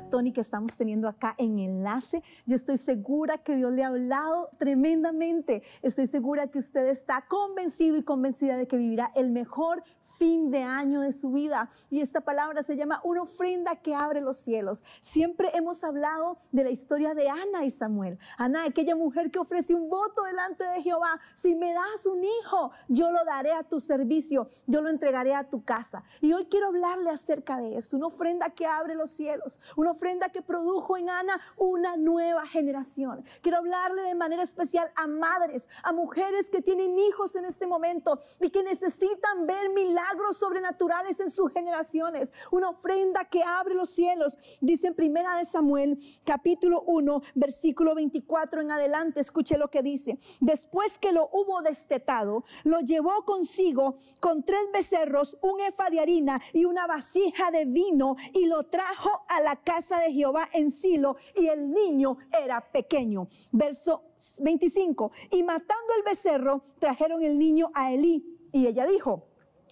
Tony que estamos teniendo acá en Enlace. Yo estoy segura que Dios le ha hablado tremendamente. Estoy segura que usted está convencido y convencida de que vivirá el mejor fin de año de su vida. Y esta palabra se llama una ofrenda que abre los cielos. Siempre hemos hablado de la historia de Ana y Samuel. Ana, aquella mujer que ofrece un voto delante de Jehová. Si me das un hijo, yo lo daré a tu servicio, yo lo entregaré a tu casa. Y hoy quiero hablarle acerca de esto, una ofrenda que abre los cielos, una ofrenda que produjo en Ana una nueva generación. Quiero hablarle de manera especial a madres, a mujeres que tienen hijos en este momento y que necesitan ver milagros sobrenaturales en sus generaciones. Una ofrenda que abre los cielos. Dice en primera de Samuel, capítulo 1, versículo 24 en adelante. Escuche lo que dice. Después que lo hubo destetado, lo llevó consigo con tres becerros, un efa de harina y una vasija de vino y lo trajo a la casa de Jehová en Silo y el niño era pequeño. Verso 25. Y matando el becerro, trajeron el niño a Elí y ella dijo,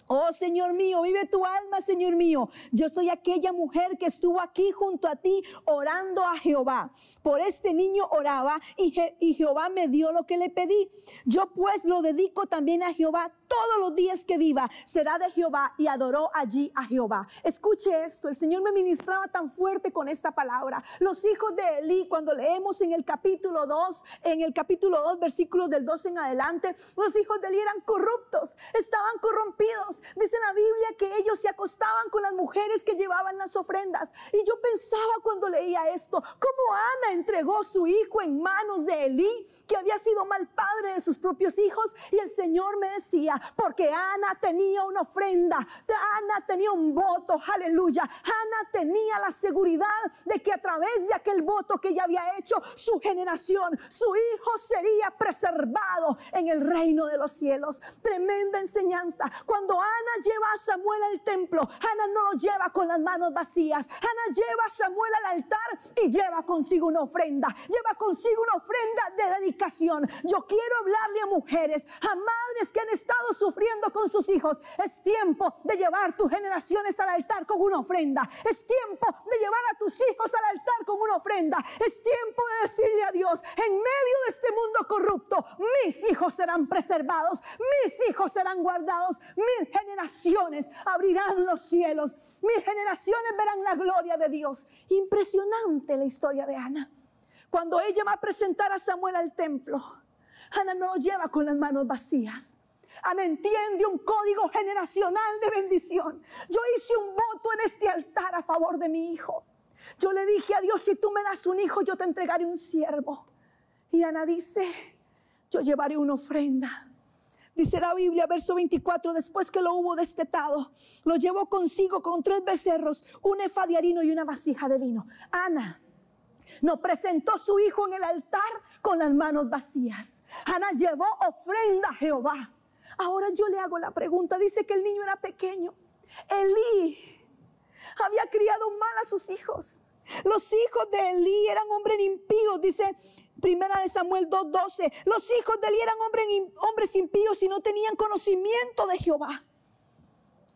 Oh Señor mío, vive tu alma, Señor mío. Yo soy aquella mujer que estuvo aquí junto a ti orando a Jehová. Por este niño oraba y, Jehová me dio lo que le pedí. Yo pues lo dedico también a Jehová todos los días que viva será de Jehová y adoró allí a Jehová. Escuche esto, el Señor me ministraba tan fuerte con esta palabra. Los hijos de Elí, cuando leemos en el capítulo 2, en el capítulo 2, versículos del 2 en adelante, los hijos de Elí eran corruptos, estaban corrompidos, Dicen Dice la Biblia que ellos se acostaban con las mujeres que llevaban las ofrendas. Y yo pensaba cuando leía esto, cómo Ana entregó su hijo en manos de Elí, que había sido mal padre de sus propios hijos. Y el Señor me decía, porque Ana tenía una ofrenda, Ana tenía un voto, aleluya. Ana tenía la seguridad de que a través de aquel voto que ella había hecho, su generación, su hijo sería preservado en el reino de los cielos. Tremenda enseñanza. Cuando Ana lleva a Samuel al templo. Ana no lo lleva con las manos vacías. Ana lleva a Samuel al altar y lleva consigo una ofrenda. Lleva consigo una ofrenda de dedicación. Yo quiero hablarle a mujeres, a madres que han estado sufriendo con sus hijos. Es tiempo de llevar tus generaciones al altar con una ofrenda. Es tiempo de llevar a tus hijos al altar con una ofrenda. Es tiempo de decirle a Dios, en medio de este mundo corrupto, mis hijos serán preservados, mis hijos serán guardados, generaciones abrirán los cielos, mis generaciones verán la gloria de Dios. Impresionante la historia de Ana. Cuando ella va a presentar a Samuel al templo, Ana no lo lleva con las manos vacías. Ana entiende un código generacional de bendición. Yo hice un voto en este altar a favor de mi hijo. Yo le dije a Dios, si tú me das un hijo, yo te entregaré un siervo. Y Ana dice, yo llevaré una ofrenda dice la Biblia, verso 24, después que lo hubo destetado, lo llevó consigo con tres becerros, un efa de y una vasija de vino. Ana. No presentó su hijo en el altar con las manos vacías. Ana llevó ofrenda a Jehová. Ahora yo le hago la pregunta. Dice que el niño era pequeño. Elí había criado mal a sus hijos. Los hijos de Elí eran hombres impíos, dice Primera de Samuel 2.12. Los hijos de Elí eran hombres, impíos y no tenían conocimiento de Jehová.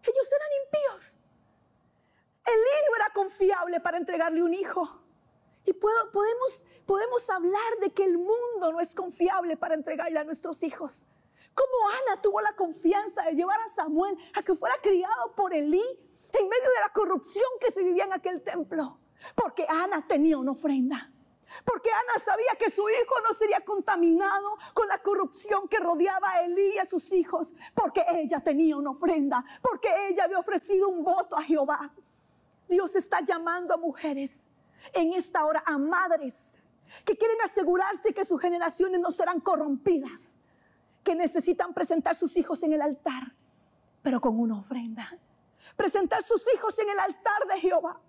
Ellos eran impíos. Elí no era confiable para entregarle un hijo. Y podemos, podemos hablar de que el mundo no es confiable para entregarle a nuestros hijos. Como Ana tuvo la confianza de llevar a Samuel a que fuera criado por Elí en medio de la corrupción que se vivía en aquel templo. Porque Ana tenía una ofrenda. Porque Ana sabía que su hijo no sería contaminado con la corrupción que rodeaba a Elí y a sus hijos. Porque ella tenía una ofrenda. Porque ella había ofrecido un voto a Jehová. Dios está llamando a mujeres en esta hora, a madres que quieren asegurarse que sus generaciones no serán corrompidas. Que necesitan presentar sus hijos en el altar, pero con una ofrenda. Presentar sus hijos en el altar de Jehová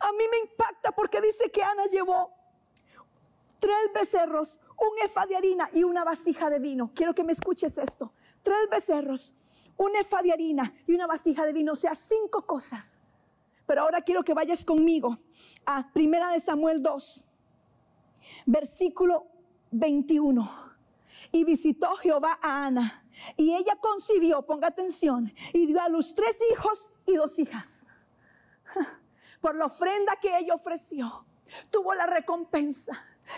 a mí me impacta porque dice que Ana llevó tres becerros, un efa de harina y una vasija de vino. Quiero que me escuches esto. Tres becerros, un efa de harina y una vasija de vino, o sea, cinco cosas. Pero ahora quiero que vayas conmigo a Primera de Samuel 2, versículo 21. Y visitó Jehová a Ana. Y ella concibió, ponga atención, y dio a luz tres hijos y dos hijas. por la ofrenda que ella ofreció, tuvo la recompensa.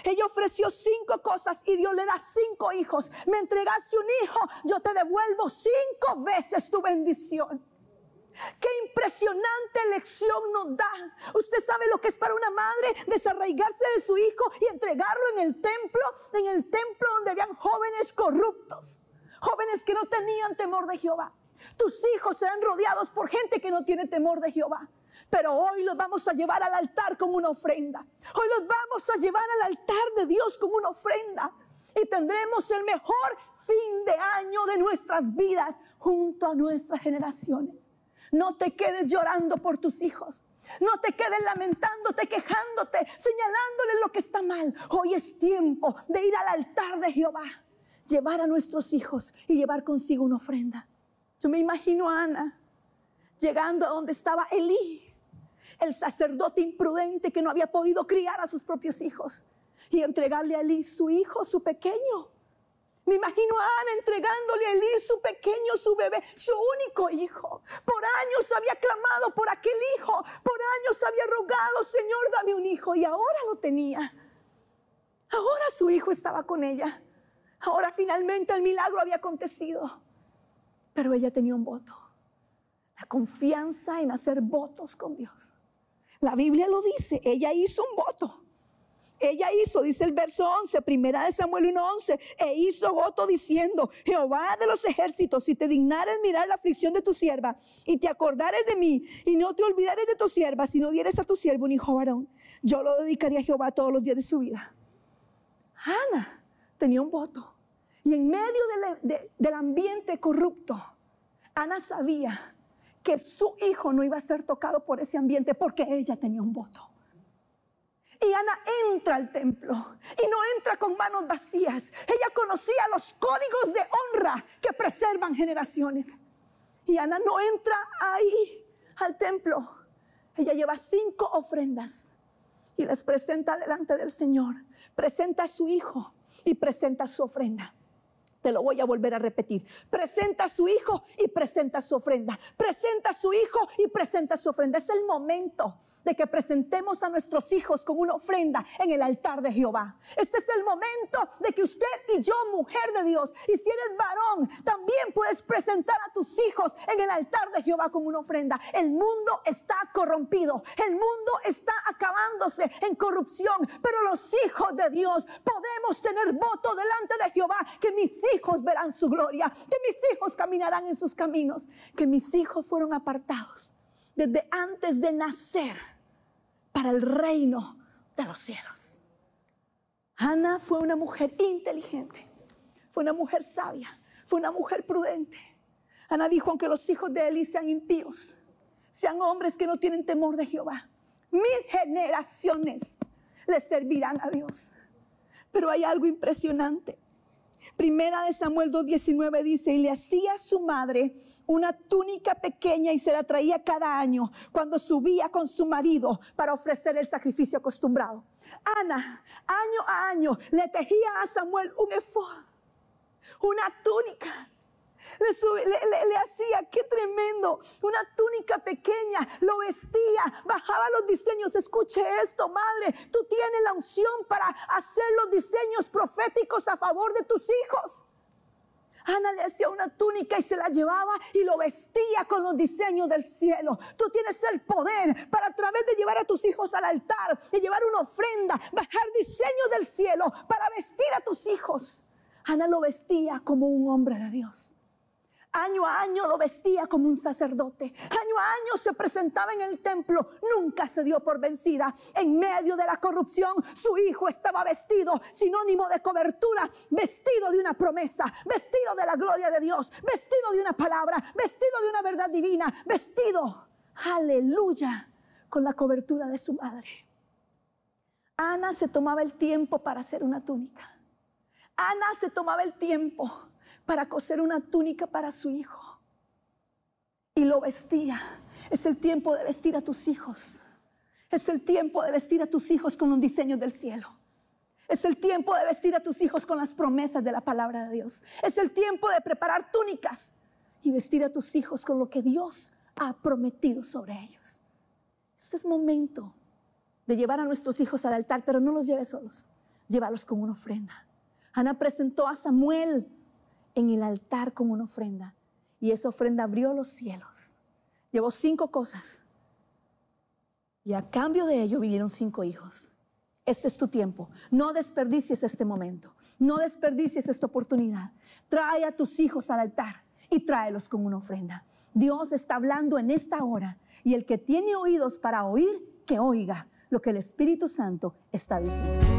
Ella ofreció cinco cosas y Dios le da cinco hijos. Me entregaste un hijo, yo te devuelvo cinco veces tu bendición. Qué impresionante lección nos da. Usted sabe lo que es para una madre desarraigarse de su hijo y entregarlo en el templo, en el templo donde habían jóvenes corruptos, jóvenes que no tenían temor de Jehová. Tus hijos serán rodeados por gente que no tiene temor de Jehová. Pero hoy los vamos a llevar al altar como una ofrenda. Hoy los vamos a llevar al altar de Dios como una ofrenda. Y tendremos el mejor fin de año de nuestras vidas junto a nuestras generaciones. No te quedes llorando por tus hijos. No te quedes lamentándote, quejándote, señalándole lo que está mal. Hoy es tiempo de ir al altar de Jehová, llevar a nuestros hijos y llevar consigo una ofrenda. Yo me imagino a Ana llegando a donde estaba Elí, el sacerdote imprudente que no había podido criar a sus propios hijos y entregarle a Elí su hijo, su pequeño. Me imagino a Ana entregándole a Elí su pequeño, su bebé, su único hijo. Por años había clamado por aquel hijo, por años había rogado, Señor, dame un hijo, y ahora lo tenía. Ahora su hijo estaba con ella. Ahora finalmente el milagro había acontecido. Pero ella tenía un voto. La confianza en hacer votos con Dios. La Biblia lo dice, ella hizo un voto. Ella hizo, dice el verso 11, primera de Samuel 11 e hizo voto diciendo, Jehová de los ejércitos, si te dignares mirar la aflicción de tu sierva y te acordares de mí y no te olvidares de tu sierva, si no dieres a tu siervo un hijo varón, yo lo dedicaría a Jehová todos los días de su vida. Ana tenía un voto y en medio del ambiente corrupto, Ana sabía que su hijo no iba a ser tocado por ese ambiente porque ella tenía un voto. Y Ana entra al templo y no entra con manos vacías. Ella conocía los códigos de honra que preservan generaciones. Y Ana no entra ahí al templo. Ella lleva cinco ofrendas y las presenta delante del Señor. Presenta a su hijo y presenta su ofrenda. Te lo voy a volver a repetir. Presenta a su hijo y presenta su ofrenda. Presenta a su hijo y presenta su ofrenda. Es el momento de que presentemos a nuestros hijos con una ofrenda en el altar de Jehová. Este es el momento de que usted y yo, mujer de Dios, y si eres varón, también puedes presentar a tus hijos en el altar de Jehová como una ofrenda. El mundo está corrompido, el mundo está acabándose en corrupción, pero los hijos de Dios podemos tener voto delante de Jehová, que mis hijos verán su gloria, que mis hijos caminarán en sus caminos, que mis hijos fueron apartados desde antes de nacer para el reino de los cielos. Ana fue una mujer inteligente, fue una mujer sabia fue una mujer prudente. Ana dijo, aunque los hijos de Eli sean impíos, sean hombres que no tienen temor de Jehová, mil generaciones les servirán a Dios. Pero hay algo impresionante. Primera de Samuel 2.19 dice, y le hacía a su madre una túnica pequeña y se la traía cada año cuando subía con su marido para ofrecer el sacrificio acostumbrado. Ana, año a año, le tejía a Samuel un efod una túnica. Le, hacía, qué tremendo, una túnica pequeña, lo vestía, bajaba los diseños. Escuche esto, madre, tú tienes la unción para hacer los diseños proféticos a favor de tus hijos. Ana le hacía una túnica y se la llevaba y lo vestía con los diseños del cielo. Tú tienes el poder para a través de llevar a tus hijos al altar, y llevar una ofrenda, bajar diseños del cielo para vestir a tus hijos Ana lo vestía como un hombre de Dios. Año a año lo vestía como un sacerdote. Año a año se presentaba en el templo. Nunca se dio por vencida. En medio de la corrupción, su hijo estaba vestido, sinónimo de cobertura, vestido de una promesa, vestido de la gloria de Dios, vestido de una palabra, vestido de una verdad divina, vestido, aleluya, con la cobertura de su madre. Ana se tomaba el tiempo para hacer una túnica. Ana se tomaba el tiempo para coser una túnica para su hijo y lo vestía. Es el tiempo de vestir a tus hijos. Es el tiempo de vestir a tus hijos con un diseño del cielo. Es el tiempo de vestir a tus hijos con las promesas de la palabra de Dios. Es el tiempo de preparar túnicas y vestir a tus hijos con lo que Dios ha prometido sobre ellos. Este es momento de llevar a nuestros hijos al altar, pero no los lleves solos. Llévalos con una ofrenda. Ana presentó a Samuel en el altar con una ofrenda y esa ofrenda abrió los cielos. Llevó cinco cosas y a cambio de ello vinieron cinco hijos. Este es tu tiempo. No desperdicies este momento. No desperdicies esta oportunidad. Trae a tus hijos al altar y tráelos con una ofrenda. Dios está hablando en esta hora y el que tiene oídos para oír, que oiga lo que el Espíritu Santo está diciendo.